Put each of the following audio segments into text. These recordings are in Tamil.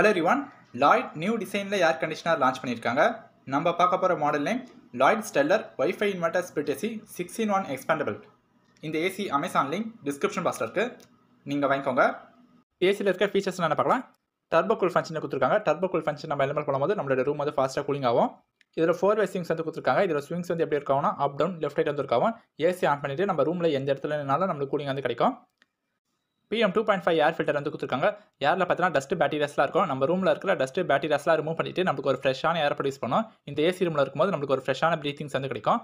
ஹலோ ரிவான் லாய்ட் நியூ டிசைனில் ஏர் கண்டிஷனர் லான்ச் பண்ணியிருக்காங்க நம்ம பார்க்க போகிற model name Lloyd stellar wifi inverter split AC six in one expandable இந்த ஏசி அமேசான் லிங்க் டிஸ்கிரிப்ஷன் பாக்ஸில் இருக்குது நீங்கள் வாங்கிக்கோங்க ஏசியில் இருக்க ஃபீச்சர்ஸ் என்ன பார்க்கலாம் டர்போ கூல் ஃபங்க்ஷன் கொடுத்துருக்காங்க டர்போ கூல் ஃபங்க்ஷன் நம்ம எலிமெண்ட் பண்ணும்போது நம்மளோட ரூம் வந்து ஃபாஸ்ட்டாக கூலிங் ஆகும் இதில் ஃபோர் வே ஸ்விங்ஸ் வந்து கொடுத்துருக்காங்க இதில் ஸ்விங்ஸ் வந்து எப்படி இருக்காங்கன்னா அப் டவுன் லெஃப்ட் ரைட் வந்து இருக்காவும் ஏசி ஆன் பண்ணிவிட்டு நம்ம ரூமில் எந்த இடத்துல நம்மளுக்கு கூலிங் வந்து கிடைக்கும் PM two point five air filter வந்து கொடுத்துருக்காங்க ஏரில் பார்த்தீங்கன்னா டஸ்ட் பேட்டீரியாஸ்லாம் இருக்கும் நம்ம ரூமில் இருக்கிற டஸ்ட் பேட்டீரியாஸ்லாம் ரிமூவ் பண்ணிட்டு நமக்கு ஒரு ஃப்ரெஷ்ஷான ஏர் ப்ரொடியூஸ் பண்ணோம் இந்த ஏசி ரூமில் இருக்கும்போது நம்மளுக்கு ஒரு ஃப்ரெஷ்ஷான ப்ரீத்திங்ஸ் வந்து கிடைக்கும்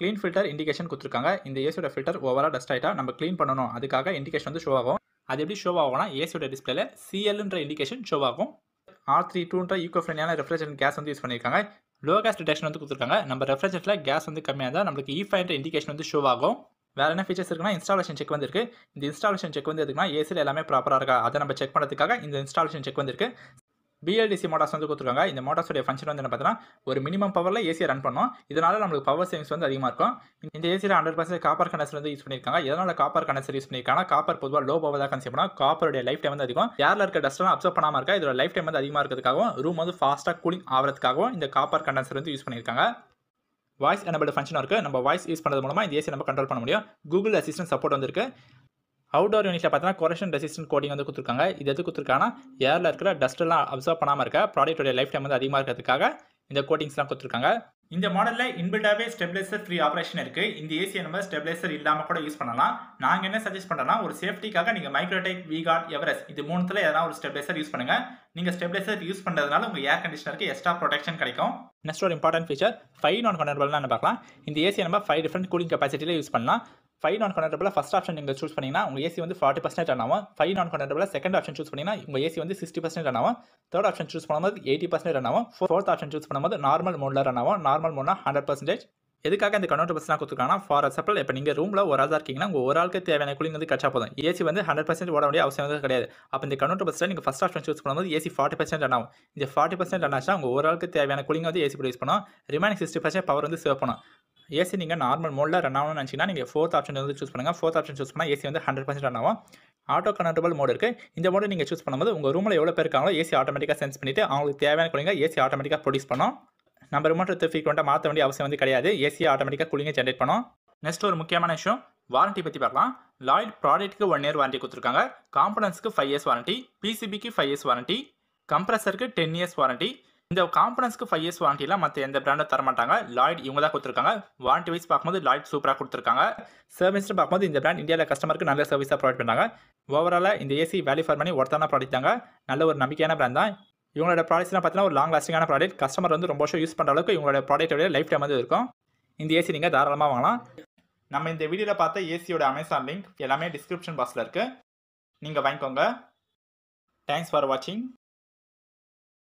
க்ளீன் ஃபில்டர் இண்டிகேஷன் கொடுத்துருக்காங்க இந்த ஏசியோட ஃபில்டர் ஓவராக டஸ்ட் ஆகிட்டா நம்ம க்ளீன் பண்ணணும் அதுக்காக இண்டிகேஷன் வந்து ஷோ ஆகும் அது எப்படி ஷோ ஆகும்னா ஏசியோட டிஸ்பிளேல சிஎல்ன்ற இண்டிகேஷன் ஷோ ஆகும் ஆர் த்ரீ டூன்ற ஈக்கோ ஃப்ரெண்ட்லியான ரெஃப்ரிஜரேஷன் கேஸ் வந்து யூஸ் பண்ணியிருக்காங்க லோ கேஸ் டிடெக்ஷன் வந்து கொடுத்துருக்காங்க நம்ம ரெஃப்ரிஜரேட்டரில் கேஸ் வந்து கம்மியாக இருந்தால் நம்மளுக்கு இஃபைன்ற e இண்டிகேஷன் வந்து ஷோ ஆகும் வேறு என்ன ஃபீச்சர்ஸ் இருக்குன்னா இன்ஸ்டாலேஷன் செக் வந்துருக்கு இந்த இன்ஸ்டாலேஷன் செக் வந்து எதுக்குன்னா ஏசியில் எல்லாமே ப்ராப்பராக இருக்கா அதை நம்ம செக் பண்ணுறதுக்காக இந்த இன்ஸ்டாலேஷன் செக் வந்துருக்கு பிஎல்டிசி மோட்டார்ஸ் வந்து கொடுத்துருக்காங்க இந்த மோட்டார்ஸோடைய ஃபங்க்ஷன் வந்து என்ன பார்த்தீங்கன்னா ஒரு மினிமம் பவரில் ஏசியை ரன் பண்ணோம் இதனால் நம்மளுக்கு பவர் சேவிங்ஸ் வந்து அதிகமாக இருக்கும் இந்த ஏசியில் ஹண்ட்ரட் பர்சன்ட் காப்பர் கனெக்டர் வந்து யூஸ் பண்ணியிருக்காங்க எதனால் காப்பர் கனெக்டர் யூஸ் பண்ணியிருக்காங்க காப்பர் பொதுவாக லோ பவர் தான் கன்சியூம் பண்ணால் காப்பருடைய லைஃப் டைம் வந்து அதிகம் ஏரில் இருக்க டஸ்ட்லாம் அப்சர்வ் பண்ணாமல் இருக்கா இதோட லைஃப் டைம் வந்து அதிகமாக இருக்கிறதுக்காகவும் ரூம் வந்து ஃபாஸ்ட்டாக கூலிங் ஆகிறதுக்காகவும் இந்த காப்பர் கண்டென்சர் வந்து யூஸ் பண்ணியிருக்காங்க வாய்ஸ் எனபிள் ஃபங்க்ஷனாக இருக்குது நம்ம வாய்ஸ் யூஸ் பண்ணுறது மூலமாக இந்த ஏசி நம்ம கண்ட்ரோல் பண்ண முடியும் கூகுள் அசிஸ்டன்ட் சப்போர்ட் வந்திருக்கு அவுடோர் யூனிட்டில் பார்த்தீங்கன்னா கொரேஷன் ரெசிஸ்டன்ட் கோடிங் வந்து கொடுத்துருக்காங்க இது எது கொடுத்துருக்காங்கன்னா ஏரில் இருக்கிற டஸ்ட்டெல்லாம் அப்சர்வ் பண்ணாமல் இருக்க ப்ராடக்ட்டோடைய லைஃப் டைம் வந்து அதிகமாக இருக்கிறதுக்காக இந்த கோட்டிங்ஸ்லாம் கொடுத்துருக்காங்க இந்த மாடலில் இன்பில்டாகவே ஸ்டெப்லைசர் ஃப்ரீ ஆப்ரேஷன் இருக்குது இந்த ஏசியை நம்ம ஸ்டெப்லைசர் இல்லாமல் கூட யூஸ் பண்ணலாம் நாங்கள் என்ன சஜெஸ்ட் பண்ணலாம் ஒரு சேஃப்டிக்காக நீங்கள் மைக்ரோடெக் விகார்ட் எவரஸ் இது மூணுத்தில் எதனா ஒரு ஸ்டெப்லைசர் யூஸ் பண்ணுங்கள் நீங்கள் ஸ்டெப்லைசர் யூஸ் பண்ணுறதுனால உங்கள் ஏர் கண்டிஷனருக்கு எக்ஸ்ட்ரா ப்ரொடெக்ஷன் கிடைக்கும் நெக்ஸ்ட் ஒரு இம்பார்ட்டன்ட் ஃபீச்சர் ஃபைவ் நான் கனர்பிள்னு பார்க்கலாம் இந்த ஏசியை நம்ம ஃபைவ் டிஃப்ரெண்ட் கூலிங் கெப்பாசிட்டியில் யூஸ் பண்ணலாம் ஃபைவ் நான் கண்டபிள் ஃபஸ்ட் ஆப்ஷன் நீங்கள் சூஸ் பண்ணிங்கன்னா உங்கள் ஏசி வந்து ஃபார்ட்டி பர்சன்ட் ஆனாவும் ஃபைவ் நான் கண்டபிள் செகண்ட் ஆப்ஷன் சூஸ் பண்ணிங்கன்னா உங்கள் ஏசி வந்து சிக்ஸ்டி பர்சன்ட் ஆனாவும் தேர்ட் ஆப்ஷன் சூஸ் பண்ணும்போது எயிட்டி பர்சன்ட் ஆனாவும் ஃபோர்த் ஆப்ஷன் சூஸ் பண்ணும்போது நார்மல் மோடில் ஆனாவும் நார்மல் மோட்னா ஹண்ட்ரட் பர்சன்டேஜ் எதுக்காக இந்த கன்வெர்ட்டபிள்ஸ்லாம் கொடுத்துருக்காங்கன்னா ஃபார் எக்ஸாம்பிள் இப்போ நீங்கள் ரூமில் ஒரு ஆள் இருக்கீங்கன்னா உங்கள் ஒரு ஆளுக்கு தேவையான கூலிங் வந்து கச்சா போதும் ஏசி வந்து ஹண்ட்ரட் பர்சன்ட் ஓட வேண்டிய அவசியம் வந்து கிடையாது அப்போ இந்த பஸ்ஸில் நீங்கள் ஃபஸ்ட் ஆப்ஷன் சூஸ் பண்ணும்போது ஏசி ஃபார்ட்டி பர்சன்ட் ஆகும் இந்த ஃபார்ட்டி பர்சன்ட் ஆனாச்சா உங்கள் ஒரு ஆளுக்கு தேவையான கூலிங் வந்து ஏசி ப்ரொடியூஸ் பண்ணும் ரிமைனிங் சிக்ஸ்டி பர்சன்ட் பவர் வந்து சேவ் பண்ணும் ஏசி நீங்கள் நார்மல் மோடில் ரன் ஆகணும்னு நினச்சிங்கன்னா நீங்கள் ஃபோர்த் ஆப்ஷன் வந்து சூஸ் பண்ணுங்கள் ஃபோர்த் ஆப்ஷன் சூஸ் பண்ணால் ஏசி வந்து ஹண்ட்ரட் பர்சன்ட் ரன் ஆகும் ஆட்டோ கனெக்டபிள் மோடு இருக்குது இந்த மோடு நீங்கள் சூஸ் பண்ணும்போது உங்கள் ரூமில் எவ்வளோ பேர் இருக்காங்களோ ஏசி ஆட்டோமேட்டிக்காக சென்ஸ் பண்ணிவிட்டு அவங்களுக்கு தேவையான குளிங்க ஏசி ஆட்டோமேட்டிக்காக ப்ரொடியூஸ் பண்ணும் நம்ம ரிமோட்டை ஃப்ரீக்வெண்ட்டாக மாற்ற வேண்டிய அவசியம் வந்து கிடையாது ஏசியை ஆட்டோமேட்டிக்காக கூலிங்கை ஜென்ரேட் பண்ணும் நெக்ஸ்ட் ஒரு முக்கியமான விஷயம் வாரண்ட்டி பற்றி பார்க்கலாம் லாய்ட் ப்ராடக்ட்டுக்கு ஒன் இயர் வாரண்டி கொடுத்துருக்காங்க காம்பனன்ஸ்க்கு ஃபைவ் இயர்ஸ் வாரண்ட்டி பிசிபிக்கு ஃபைவ் இயர்ஸ் வாரண்ட்டி கம்ப்ரஸருக்கு டென் இயர்ஸ் வாரண்ட்டி இந்த காம்பனன்ஸ்க்கு ஃபைவ் இயர்ஸ் வாரண்டியில் மற்ற எந்த பிராண்டும் தரமாட்டாங்க லாய்ட் இவங்க தான் கொடுத்துருக்காங்க வாரண்டி வைஸ் பார்க்கும்போது லாய்ட் சூப்பராக கொடுத்துருக்காங்க சர்வீஸ்னு பார்க்கும்போது இந்த பிராண்ட் இந்தியாவில் கஸ்டமருக்கு நல்ல சர்வீஸாக ப்ரொவைட் பண்ணாங்க ஓவரால் இந்த ஏசி வேல்யூ ஃபார் பண்ணி ஒருத்தான ப்ராடக்ட் தாங்க நல்ல ஒரு நம்பிக்கையான பிராண்ட் தான் இவங்களோட ப்ராடக்ட்ஸ்லாம் பார்த்தீங்கன்னா ஒரு லாங் லாஸ்டிங்கான ப்ராடக்ட் கஸ்டமர் வந்து ரொம்ப வருஷம் யூஸ் பண்ணுற அளவுக்கு இவங்களோட ப்ராடக்ட்டோட லைஃப் டைம் வந்து இருக்கும் இந்த ஏசி நீங்கள் தாராளமாக வாங்கலாம் நம்ம இந்த வீடியோவில் பார்த்த ஏசியோட அமேசான் லிங்க் எல்லாமே டிஸ்கிரிப்ஷன் பாக்ஸில் இருக்குது நீங்கள் வாங்கிக்கோங்க தேங்க்ஸ் ஃபார் வாட்சிங்